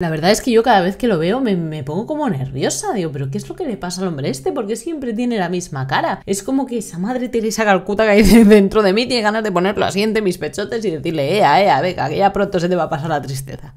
La verdad es que yo cada vez que lo veo me, pongo como nerviosa, digo, pero ¿qué es lo que le pasa al hombre este? ¿Por qué siempre tiene la misma cara. Es como que esa madre Teresa Calcuta que hay dentro de mí tiene ganas de ponerlo así entre mis pechotes y decirle, ea, ea, venga, que ya pronto se te va a pasar la tristeza.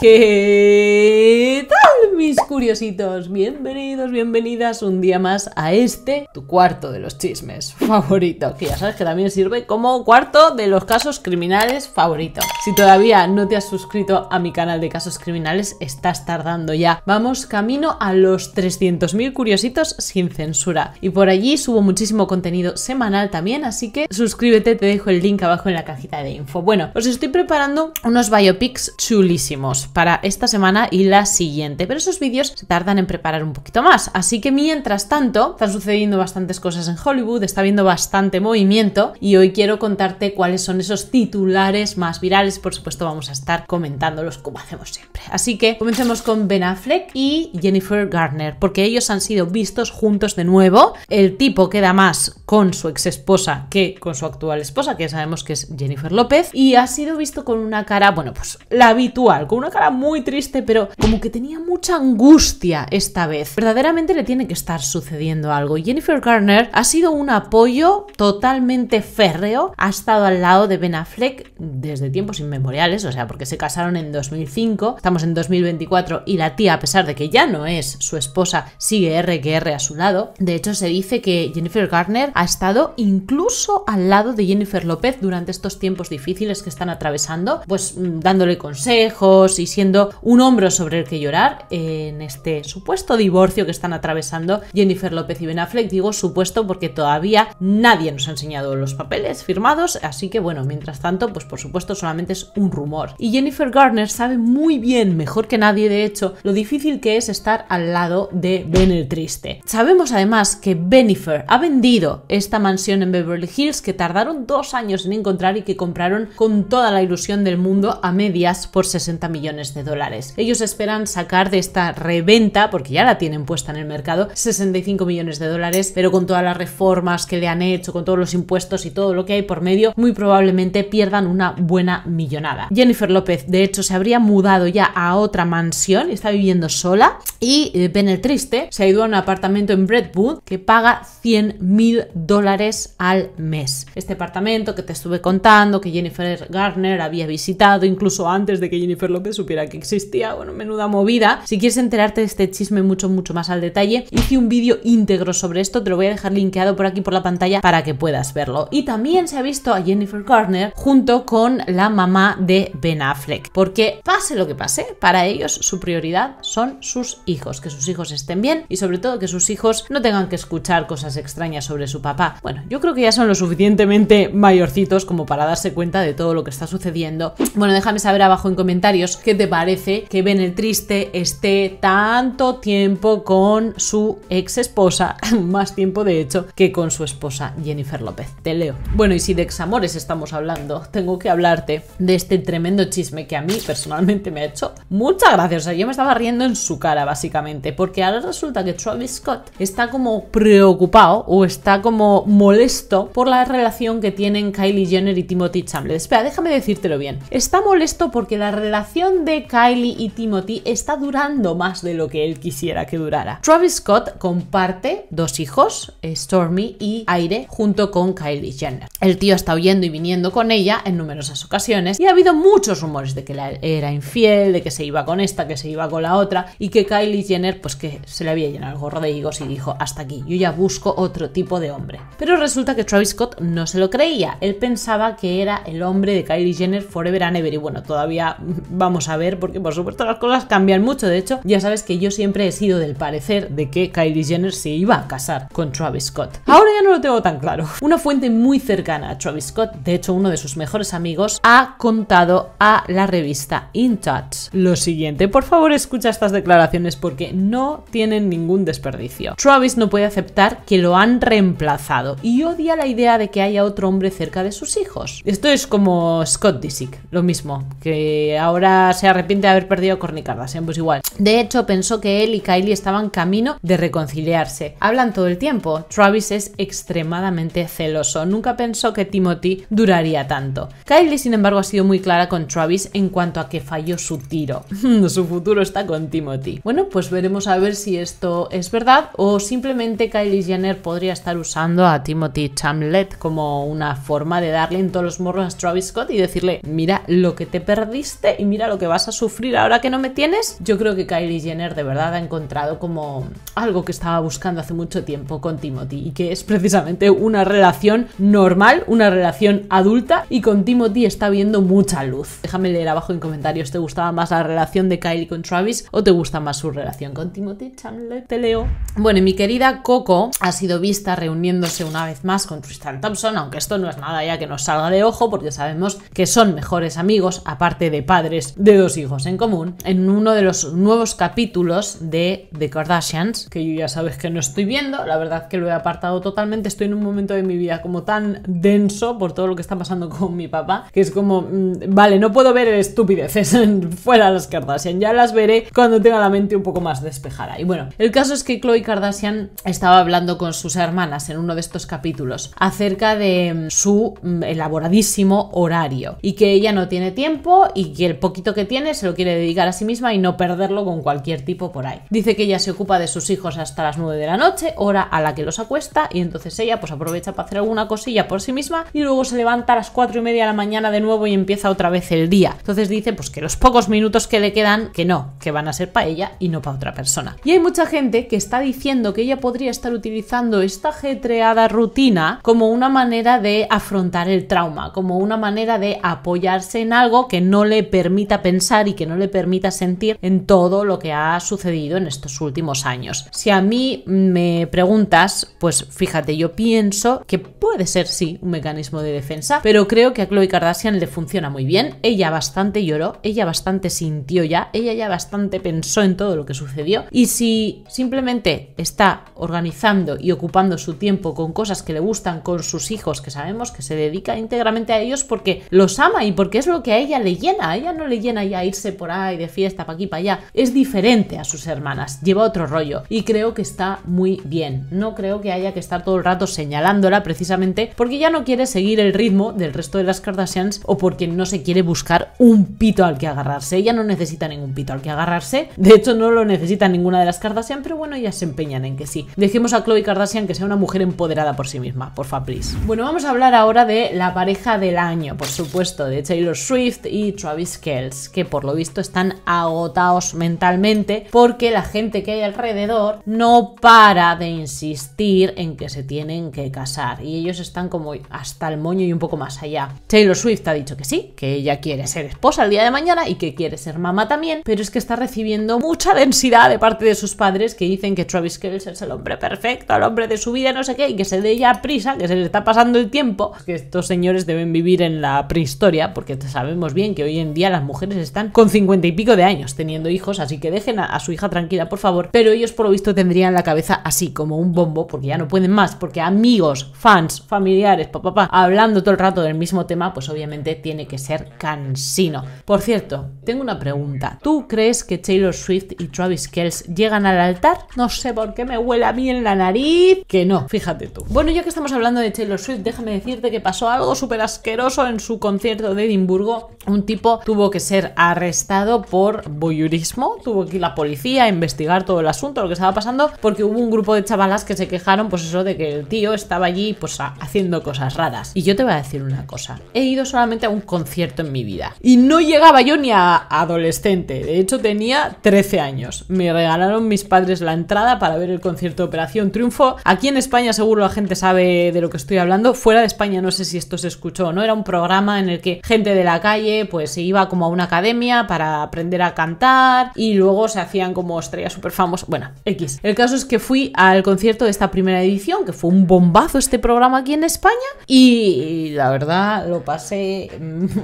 ¿Qué tal? mis curiositos? Bienvenidos, bienvenidas un día más a este, tu cuarto de los chismes favorito, que ya sabes que también sirve como cuarto de los casos criminales favorito. Si todavía no te has suscrito a mi canal de casos criminales, estás tardando ya. Vamos camino a los 300.000 curiositos sin censura. Y por allí subo muchísimo contenido semanal también, así que suscríbete, te dejo el link abajo en la cajita de info. Bueno, os estoy preparando unos biopics chulísimos para esta semana y la siguiente, pero eso vídeos se tardan en preparar un poquito más. Así que mientras tanto, están sucediendo bastantes cosas en Hollywood, está habiendo bastante movimiento y hoy quiero contarte cuáles son esos titulares más virales. Por supuesto, vamos a estar comentándolos como hacemos siempre. Así que comencemos con Ben Affleck y Jennifer Garner, porque ellos han sido vistos juntos de nuevo. El tipo queda más con su ex esposa que con su actual esposa, que sabemos que es Jennifer López, y ha sido visto con una cara, bueno, pues la habitual, con una cara muy triste, pero como que tenía mucha angustia esta vez. Verdaderamente le tiene que estar sucediendo algo. Jennifer Garner ha sido un apoyo totalmente férreo. Ha estado al lado de Ben Affleck desde tiempos inmemoriales, o sea, porque se casaron en 2005, estamos en 2024 y la tía, a pesar de que ya no es su esposa, sigue R que R a su lado. De hecho, se dice que Jennifer Garner ha estado incluso al lado de Jennifer López durante estos tiempos difíciles que están atravesando, pues mm, dándole consejos y siendo un hombro sobre el que llorar. Eh, en este supuesto divorcio que están atravesando Jennifer López y Ben Affleck. Digo supuesto porque todavía nadie nos ha enseñado los papeles firmados, así que bueno, mientras tanto, pues por supuesto solamente es un rumor. Y Jennifer Garner sabe muy bien, mejor que nadie de hecho, lo difícil que es estar al lado de Ben el Triste. Sabemos además que Benifer ha vendido esta mansión en Beverly Hills que tardaron dos años en encontrar y que compraron con toda la ilusión del mundo a medias por 60 millones de dólares. Ellos esperan sacar de esta reventa, porque ya la tienen puesta en el mercado, 65 millones de dólares, pero con todas las reformas que le han hecho, con todos los impuestos y todo lo que hay por medio, muy probablemente pierdan una buena millonada. Jennifer López, de hecho, se habría mudado ya a otra mansión, está viviendo sola, y Ben eh, el Triste se ha ido a un apartamento en Brentwood que paga 100 mil dólares al mes. Este apartamento que te estuve contando, que Jennifer Garner había visitado incluso antes de que Jennifer López supiera que existía, bueno, menuda movida. Si quieres enterarte de este chisme mucho, mucho más al detalle, hice un vídeo íntegro sobre esto, te lo voy a dejar linkeado por aquí por la pantalla para que puedas verlo. Y también se ha visto a Jennifer Garner junto con la mamá de Ben Affleck, porque pase lo que pase, para ellos su prioridad son sus hijos, que sus hijos estén bien y sobre todo que sus hijos no tengan que escuchar cosas extrañas sobre su papá. Bueno, yo creo que ya son lo suficientemente mayorcitos como para darse cuenta de todo lo que está sucediendo. Bueno, déjame saber abajo en comentarios qué te parece que Ben el Triste esté tanto tiempo con su ex esposa, más tiempo de hecho que con su esposa Jennifer López. Te leo. Bueno, y si de examores estamos hablando, tengo que hablarte de este tremendo chisme que a mí personalmente me ha hecho mucha gracia. O sea, yo me estaba riendo en su cara, básicamente, porque ahora resulta que Travis Scott está como preocupado o está como molesto por la relación que tienen Kylie Jenner y Timothy Chamberlain. Espera, déjame decírtelo bien. Está molesto porque la relación de Kylie y Timothy está durando más de lo que él quisiera que durara. Travis Scott comparte dos hijos, eh, Stormy y Aire, junto con Kylie Jenner. El tío está huyendo y viniendo con ella en numerosas ocasiones y ha habido muchos rumores de que era infiel, de que se iba con esta, que se iba con la otra y que Kylie Jenner pues que se le había llenado el gorro de higos y dijo hasta aquí, yo ya busco otro tipo de hombre. Pero resulta que Travis Scott no se lo creía, él pensaba que era el hombre de Kylie Jenner forever and ever y bueno, todavía mm, vamos a ver porque por supuesto las cosas cambian mucho, de hecho ya sabes que yo siempre he sido del parecer de que Kylie Jenner se iba a casar con Travis Scott. Ahora ya no lo tengo tan claro. Una fuente muy cercana a Travis Scott, de hecho uno de sus mejores amigos, ha contado a la revista In Touch lo siguiente. Por favor, escucha estas declaraciones porque no tienen ningún desperdicio. Travis no puede aceptar que lo han reemplazado y odia la idea de que haya otro hombre cerca de sus hijos. Esto es como Scott Disick, lo mismo, que ahora se arrepiente de haber perdido a Kourtney Kardashian, pues igual. De hecho, pensó que él y Kylie estaban camino de reconciliarse. Hablan todo el tiempo. Travis es extremadamente celoso. Nunca pensó que Timothy duraría tanto. Kylie, sin embargo, ha sido muy clara con Travis en cuanto a que falló su tiro. su futuro está con Timothy. Bueno, pues veremos a ver si esto es verdad o simplemente Kylie Jenner podría estar usando a Timothy Chamlet como una forma de darle en todos los morros a Travis Scott y decirle, mira lo que te perdiste y mira lo que vas a sufrir ahora que no me tienes. Yo creo que Kylie Jenner de verdad ha encontrado como algo que estaba buscando hace mucho tiempo con Timothy y que es precisamente una relación normal, una relación adulta y con Timothy está viendo mucha luz. Déjame leer abajo en comentarios, ¿te gustaba más la relación de Kylie con Travis o te gusta más su relación con Timothy Chandler? Te leo. Bueno, mi querida Coco ha sido vista reuniéndose una vez más con Tristan Thompson, aunque esto no es nada ya que nos salga de ojo porque sabemos que son mejores amigos, aparte de padres de dos hijos en común, en uno de los nuevos capítulos de The Kardashians, que yo ya sabes que no estoy viendo, la verdad que lo he apartado totalmente, estoy en un momento de mi vida como tan denso por todo lo que está pasando con mi papá, que es como, mm, vale, no puedo ver estupideces fuera de las Kardashian, ya las veré cuando tenga la mente un poco más despejada. Y bueno, el caso es que Chloe Kardashian estaba hablando con sus hermanas en uno de estos capítulos acerca de mm, su mm, elaboradísimo horario y que ella no tiene tiempo y que el poquito que tiene se lo quiere dedicar a sí misma y no perderlo con cualquier tipo por ahí. Dice que ella se ocupa de sus hijos hasta las 9 de la noche, hora a la que los acuesta, y entonces ella pues aprovecha para hacer alguna cosilla por sí misma y luego se levanta a las 4 y media de la mañana de nuevo y empieza otra vez el día. Entonces dice pues que los pocos minutos que le quedan, que no, que van a ser para ella y no para otra persona. Y hay mucha gente que está diciendo que ella podría estar utilizando esta ajetreada rutina como una manera de afrontar el trauma, como una manera de apoyarse en algo que no le permita pensar y que no le permita sentir en todo lo que ha sucedido en estos últimos años. Si a mí me preguntas, pues fíjate, yo pienso que puede ser sí un mecanismo de defensa, pero creo que a Chloe Kardashian le funciona muy bien. Ella bastante lloró, ella bastante sintió ya, ella ya bastante pensó en todo lo que sucedió. Y si simplemente está organizando y ocupando su tiempo con cosas que le gustan, con sus hijos, que sabemos que se dedica íntegramente a ellos porque los ama y porque es lo que a ella le llena. A ella no le llena ya irse por ahí de fiesta para aquí, para allá es diferente a sus hermanas, lleva otro rollo y creo que está muy bien. No creo que haya que estar todo el rato señalándola precisamente porque ya no quiere seguir el ritmo del resto de las Kardashians o porque no se quiere buscar un pito al que agarrarse. Ella no necesita ningún pito al que agarrarse, de hecho no lo necesita ninguna de las Kardashian, pero bueno, ya se empeñan en que sí. Dejemos a Chloe Kardashian que sea una mujer empoderada por sí misma, por favor, please. Bueno, vamos a hablar ahora de la pareja del año, por supuesto, de Taylor Swift y Travis Kells, que por lo visto están agotados mentalmente mentalmente porque la gente que hay alrededor no para de insistir en que se tienen que casar y ellos están como hasta el moño y un poco más allá. Taylor Swift ha dicho que sí, que ella quiere ser esposa el día de mañana y que quiere ser mamá también, pero es que está recibiendo mucha densidad de parte de sus padres que dicen que Travis Kelce es el hombre perfecto, el hombre de su vida, no sé qué, y que se dé ya prisa, que se le está pasando el tiempo, que estos señores deben vivir en la prehistoria, porque sabemos bien que hoy en día las mujeres están con cincuenta y pico de años teniendo hijos así que dejen a, su hija tranquila, por favor. Pero ellos, por lo visto, tendrían la cabeza así, como un bombo, porque ya no pueden más, porque amigos, fans, familiares, papá, papá, hablando todo el rato del mismo tema, pues obviamente tiene que ser cansino. Por cierto, tengo una pregunta. ¿Tú crees que Taylor Swift y Travis Kells llegan al altar? No sé por qué me huele a mí en la nariz. Que no, fíjate tú. Bueno, ya que estamos hablando de Taylor Swift, déjame decirte que pasó algo súper asqueroso en su concierto de Edimburgo. Un tipo tuvo que ser arrestado por boyurismo Tuvo que ir la policía a investigar todo el asunto, lo que estaba pasando, porque hubo un grupo de chavalas que se quejaron, pues eso, de que el tío estaba allí, pues haciendo cosas raras. Y yo te voy a decir una cosa, he ido solamente a un concierto en mi vida. Y no llegaba yo ni a adolescente, de hecho tenía 13 años. Me regalaron mis padres la entrada para ver el concierto Operación Triunfo. Aquí en España seguro la gente sabe de lo que estoy hablando, fuera de España no sé si esto se escuchó o no, era un programa en el que gente de la calle pues se iba como a una academia para aprender a cantar y luego se hacían como estrellas súper famosas. Bueno, X. El caso es que fui al concierto de esta primera edición, que fue un bombazo este programa aquí en España, y la verdad lo pasé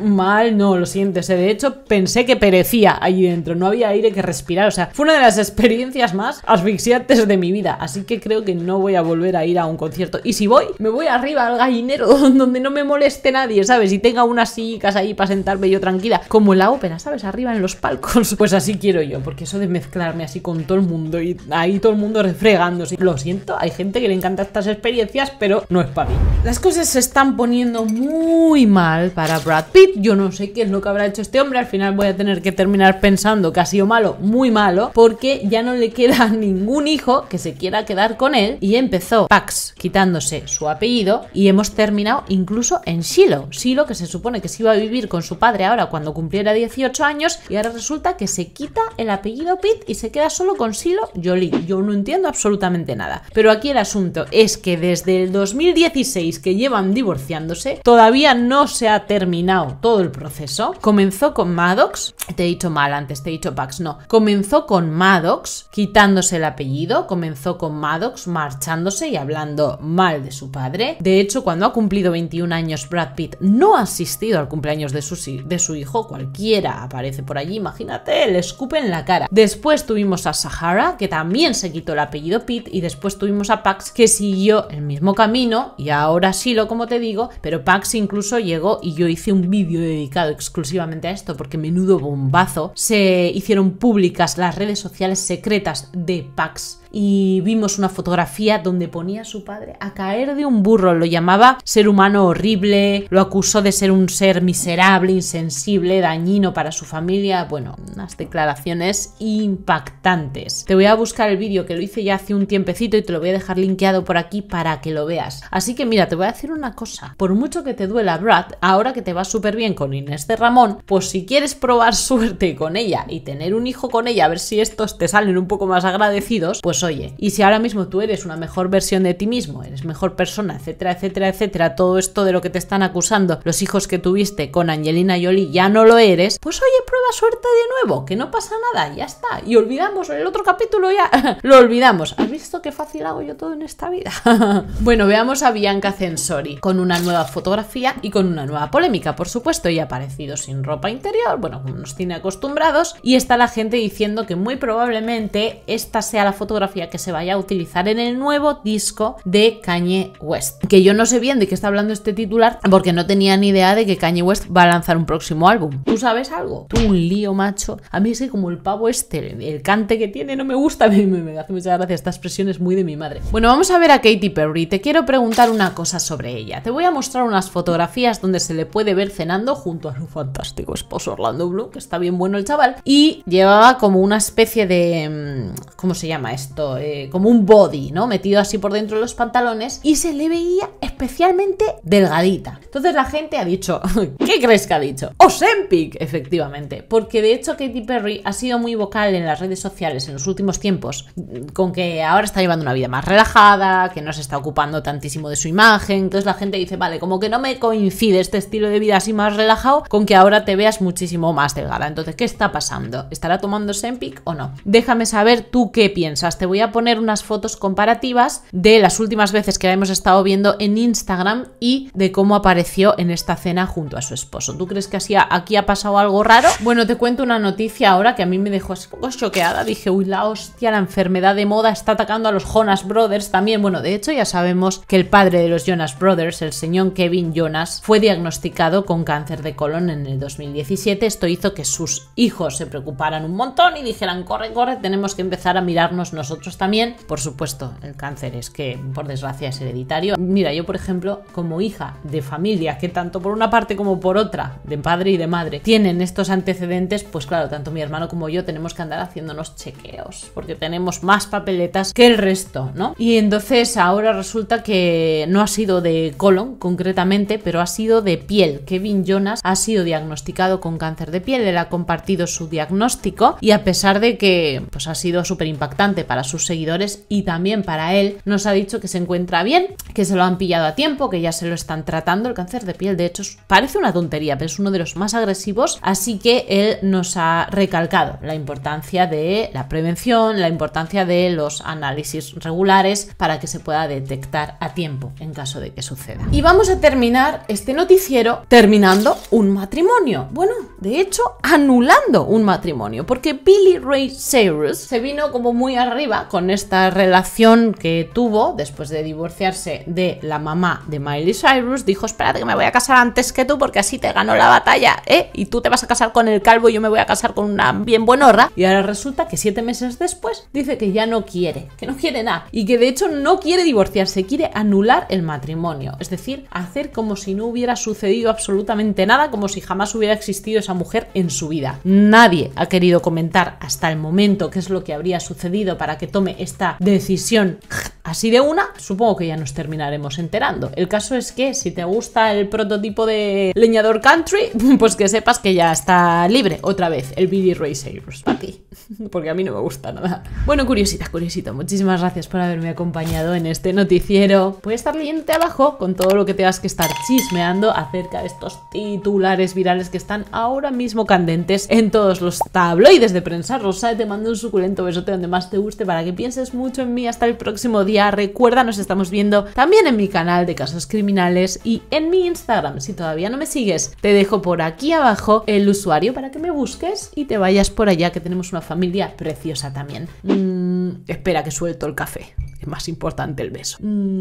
mal, no, lo sientes, de hecho pensé que perecía ahí dentro, no había aire que respirar, o sea, fue una de las experiencias más asfixiantes de mi vida, así que creo que no voy a volver a ir a un concierto, y si voy, me voy arriba al gallinero, donde no me moleste nadie, ¿sabes? Y tenga unas sillas ahí para sentarme yo tranquila, como en la ópera, ¿sabes? Arriba en los palcos, pues así quiero ir porque eso de mezclarme así con todo el mundo y ahí todo el mundo refregándose. Lo siento, hay gente que le encanta estas experiencias, pero no es para mí. Las cosas se están poniendo muy mal para Brad Pitt. Yo no sé qué es lo que habrá hecho este hombre. Al final voy a tener que terminar pensando que ha sido malo, muy malo, porque ya no le queda ningún hijo que se quiera quedar con él. Y empezó Pax quitándose su apellido y hemos terminado incluso en Shiloh. Shiloh que se supone que se iba a vivir con su padre ahora cuando cumpliera 18 años y ahora resulta que se quita el apellido Pitt y se queda solo con Silo Jolie. Yo no entiendo absolutamente nada. Pero aquí el asunto es que desde el 2016 que llevan divorciándose, todavía no se ha terminado todo el proceso. Comenzó con Maddox, te he dicho mal antes, te he dicho Pax, no. Comenzó con Maddox, quitándose el apellido, comenzó con Maddox marchándose y hablando mal de su padre. De hecho, cuando ha cumplido 21 años, Brad Pitt no ha asistido al cumpleaños de su, de su hijo, cualquiera aparece por allí, imagínate, le escupen la cara. Después tuvimos a Sahara, que también se quitó el apellido Pitt, y después tuvimos a Pax, que siguió el mismo camino, y ahora sí lo como te digo, pero Pax incluso llegó y yo hice un vídeo dedicado exclusivamente a esto, porque menudo bombazo, se hicieron públicas las redes sociales secretas de Pax y vimos una fotografía donde ponía a su padre a caer de un burro, lo llamaba ser humano horrible, lo acusó de ser un ser miserable, insensible, dañino para su familia, bueno, unas declaraciones impactantes. Te voy a buscar el vídeo que lo hice ya hace un tiempecito y te lo voy a dejar linkeado por aquí para que lo veas. Así que mira, te voy a decir una cosa, por mucho que te duela Brad, ahora que te va súper bien con Inés de Ramón, pues si quieres probar suerte con ella y tener un hijo con ella, a ver si estos te salen un poco más agradecidos, pues oye, y si ahora mismo tú eres una mejor versión de ti mismo, eres mejor persona, etcétera, etcétera, etcétera, todo esto de lo que te están acusando, los hijos que tuviste con Angelina Jolie ya no lo eres, pues oye, prueba suerte de nuevo, que no pasa nada, ya está. Y olvidamos el otro capítulo ya, lo olvidamos. ¿Has visto qué fácil hago yo todo en esta vida? bueno, veamos a Bianca Censori con una nueva fotografía y con una nueva polémica, por supuesto, y ha aparecido sin ropa interior, bueno, como nos tiene acostumbrados, y está la gente diciendo que muy probablemente esta sea la fotografía que se vaya a utilizar en el nuevo disco de Kanye West. Que yo no sé bien de qué está hablando este titular porque no tenía ni idea de que Kanye West va a lanzar un próximo álbum. ¿Tú sabes algo? Tú un lío, macho. A mí es como el pavo este, el cante que tiene, no me gusta. a mí me hace mucha gracia. Esta expresión es muy de mi madre. Bueno, vamos a ver a Katy Perry. Te quiero preguntar una cosa sobre ella. Te voy a mostrar unas fotografías donde se le puede ver cenando junto a su fantástico esposo Orlando Bloom, que está bien bueno el chaval. Y llevaba como una especie de... Mm, ¿Cómo se llama esto? Eh, como un body, ¿no? Metido así por dentro de los pantalones y se le veía especialmente delgadita. Entonces la gente ha dicho, ¿qué crees que ha dicho? Sempic! efectivamente, porque de hecho Katy Perry ha sido muy vocal en las redes sociales en los últimos tiempos con que ahora está llevando una vida más relajada, que no se está ocupando tantísimo de su imagen, entonces la gente dice, vale, como que no me coincide este estilo de vida así más relajado con que ahora te veas muchísimo más delgada. Entonces, ¿qué está pasando? ¿Estará tomando Sempic o no? Déjame saber tú qué piensas. ¿Te voy a poner unas fotos comparativas de las últimas veces que la hemos estado viendo en Instagram y de cómo apareció en esta cena junto a su esposo. ¿Tú crees que así aquí ha pasado algo raro? Bueno, te cuento una noticia ahora que a mí me dejó un poco choqueada. Dije, uy, la hostia, la enfermedad de moda está atacando a los Jonas Brothers también. Bueno, de hecho ya sabemos que el padre de los Jonas Brothers, el señor Kevin Jonas, fue diagnosticado con cáncer de colon en el 2017. Esto hizo que sus hijos se preocuparan un montón y dijeran, corre, corre, tenemos que empezar a mirarnos nosotros también. Por supuesto, el cáncer es que, por desgracia, es hereditario. Mira, yo, por ejemplo, como hija de familia que tanto por una parte como por otra, de padre y de madre, tienen estos antecedentes, pues claro, tanto mi hermano como yo tenemos que andar haciéndonos chequeos, porque tenemos más papeletas que el resto, ¿no? Y entonces ahora resulta que no ha sido de colon concretamente, pero ha sido de piel. Kevin Jonas ha sido diagnosticado con cáncer de piel, él ha compartido su diagnóstico y a pesar de que pues ha sido súper impactante para sus seguidores y también para él, nos ha dicho que se encuentra bien, que se lo han pillado a tiempo, que ya se lo están tratando el cáncer de piel. De hecho, parece una tontería, pero es uno de los más agresivos, así que él nos ha recalcado la importancia de la prevención, la importancia de los análisis regulares para que se pueda detectar a tiempo en caso de que suceda. Y vamos a terminar este noticiero terminando un matrimonio. Bueno, de hecho, anulando un matrimonio, porque Billy Ray Cyrus se vino como muy arriba con esta relación que tuvo después de divorciarse de la mamá de Miley Cyrus, dijo, espérate que me voy a casar antes que tú porque así te ganó la batalla, ¿eh? Y tú te vas a casar con el calvo y yo me voy a casar con una bien buenorra. Y ahora resulta que siete meses después dice que ya no quiere, que no quiere nada y que de hecho no quiere divorciarse, quiere anular el matrimonio, es decir, hacer como si no hubiera sucedido absolutamente nada, como si jamás hubiera existido esa mujer en su vida. Nadie ha querido comentar hasta el momento qué es lo que habría sucedido para que tome esta decisión así de una, supongo que ya nos terminaremos enterando. El caso es que si te gusta el prototipo de leñador country, pues que sepas que ya está libre otra vez el BD Ray Savers Para ti, porque a mí no me gusta nada. Bueno, curiosita, curiosita, muchísimas gracias por haberme acompañado en este noticiero. Voy a estar leyéndote abajo con todo lo que tengas que estar chismeando acerca de estos titulares virales que están ahora mismo candentes en todos los tabloides de prensa rosa. Te mando un suculento besote donde más te guste que pienses mucho en mí. Hasta el próximo día. Recuerda, nos estamos viendo también en mi canal de casos criminales y en mi Instagram. Si todavía no me sigues, te dejo por aquí abajo el usuario para que me busques y te vayas por allá, que tenemos una familia preciosa también. Mm, espera que suelto el café. Es más importante el beso. Mm,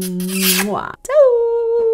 ¡Chao!